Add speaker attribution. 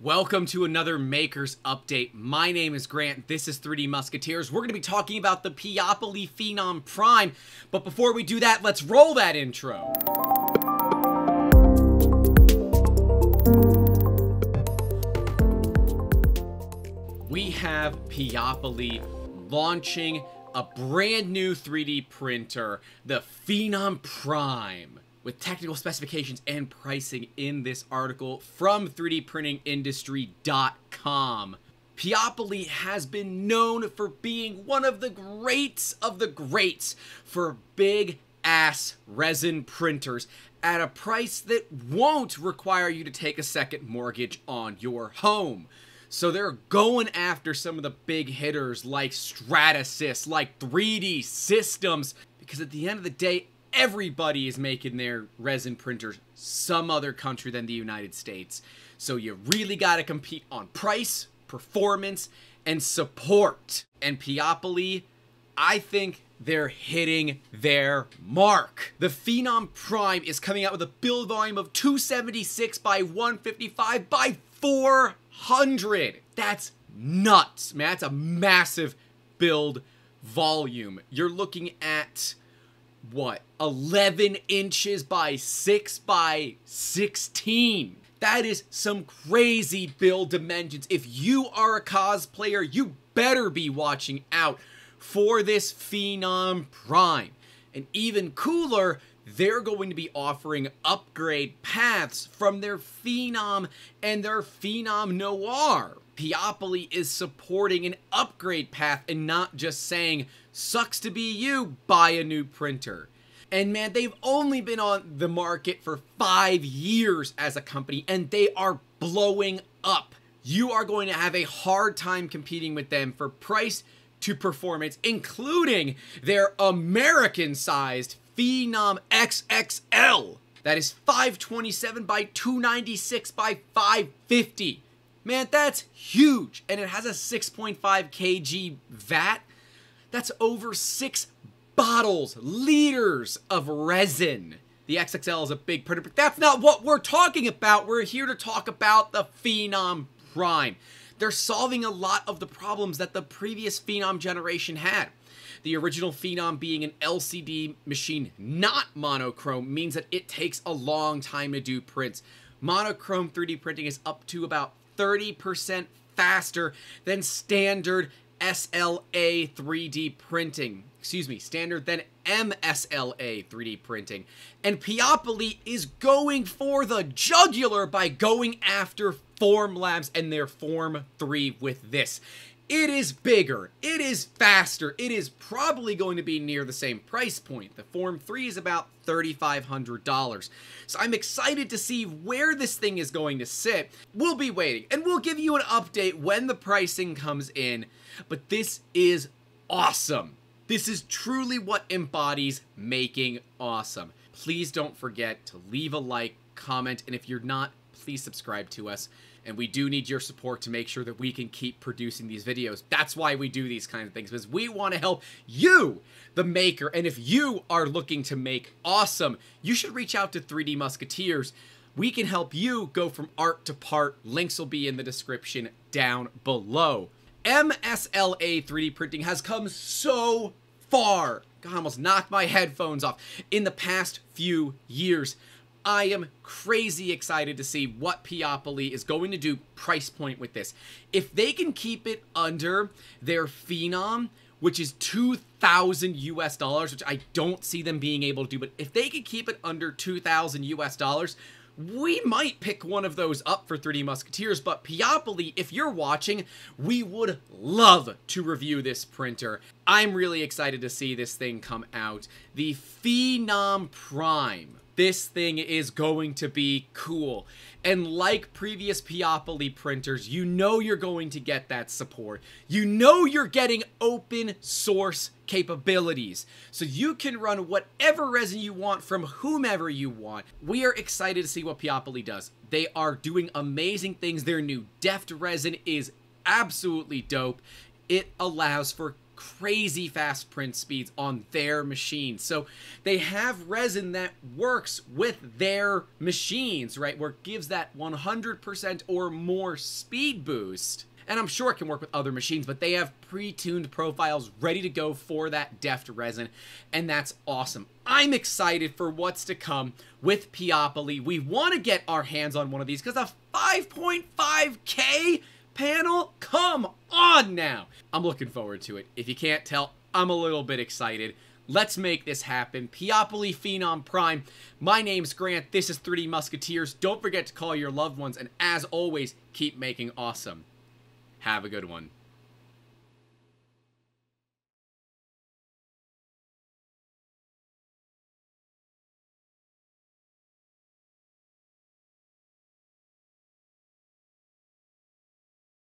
Speaker 1: Welcome to another Maker's Update. My name is Grant. This is 3D Musketeers. We're going to be talking about the Piopoly Phenom Prime. But before we do that, let's roll that intro. We have Piopoly launching a brand new 3D printer, the Phenom Prime with technical specifications and pricing in this article from 3dprintingindustry.com. Pioppoli has been known for being one of the greats of the greats for big ass resin printers at a price that won't require you to take a second mortgage on your home. So they're going after some of the big hitters like Stratasys, like 3D Systems, because at the end of the day, everybody is making their resin printers some other country than the United States. So you really got to compete on price, performance, and support. And Piopoli, I think they're hitting their mark. The Phenom Prime is coming out with a build volume of 276 by 155 by 400. That's nuts, man. That's a massive build volume. You're looking at what, 11 inches by 6 by 16. That is some crazy build dimensions. If you are a cosplayer, you better be watching out for this Phenom Prime. And even cooler, they're going to be offering upgrade paths from their Phenom and their Phenom Noir. Piopoli is supporting an upgrade path and not just saying, sucks to be you, buy a new printer. And man, they've only been on the market for five years as a company and they are blowing up. You are going to have a hard time competing with them for price to performance, including their American sized Phenom XXL. That is 527 by 296 by 550. Man, that's huge. And it has a 6.5 kg vat. That's over six bottles, liters of resin. The XXL is a big printer, but that's not what we're talking about. We're here to talk about the Phenom Prime. They're solving a lot of the problems that the previous Phenom generation had. The original Phenom being an LCD machine, not monochrome, means that it takes a long time to do prints. Monochrome 3D printing is up to about 30% faster than standard SLA 3D printing. Excuse me, standard than MSLA 3D printing. And Piopoli is going for the jugular by going after Form Labs and their Form 3 with this. It is bigger, it is faster, it is probably going to be near the same price point. The Form 3 is about $3,500. So I'm excited to see where this thing is going to sit. We'll be waiting and we'll give you an update when the pricing comes in, but this is awesome. This is truly what embodies making awesome. Please don't forget to leave a like, comment, and if you're not please subscribe to us. And we do need your support to make sure that we can keep producing these videos. That's why we do these kinds of things, because we want to help you, the maker. And if you are looking to make awesome, you should reach out to 3D Musketeers. We can help you go from art to part. Links will be in the description down below. MSLA 3D printing has come so far. God, I almost knocked my headphones off in the past few years. I am crazy excited to see what Piopoli is going to do price point with this. If they can keep it under their Phenom, which is 2,000 US dollars, which I don't see them being able to do, but if they could keep it under 2,000 US dollars, we might pick one of those up for 3D Musketeers, but Piopoli, if you're watching, we would love to review this printer. I'm really excited to see this thing come out. The Phenom Prime this thing is going to be cool. And like previous Piopoly printers, you know you're going to get that support. You know you're getting open source capabilities. So you can run whatever resin you want from whomever you want. We are excited to see what Piopoly does. They are doing amazing things. Their new Deft resin is absolutely dope. It allows for crazy fast print speeds on their machines. So they have resin that works with their machines, right? Where it gives that 100% or more speed boost. And I'm sure it can work with other machines, but they have pre-tuned profiles ready to go for that deft resin, and that's awesome. I'm excited for what's to come with Piopoly. We want to get our hands on one of these because a 5.5K panel? Come on now! I'm looking forward to it. If you can't tell, I'm a little bit excited. Let's make this happen. Piopoli Phenom Prime. My name's Grant. This is 3D Musketeers. Don't forget to call your loved ones. And as always, keep making awesome. Have a good one.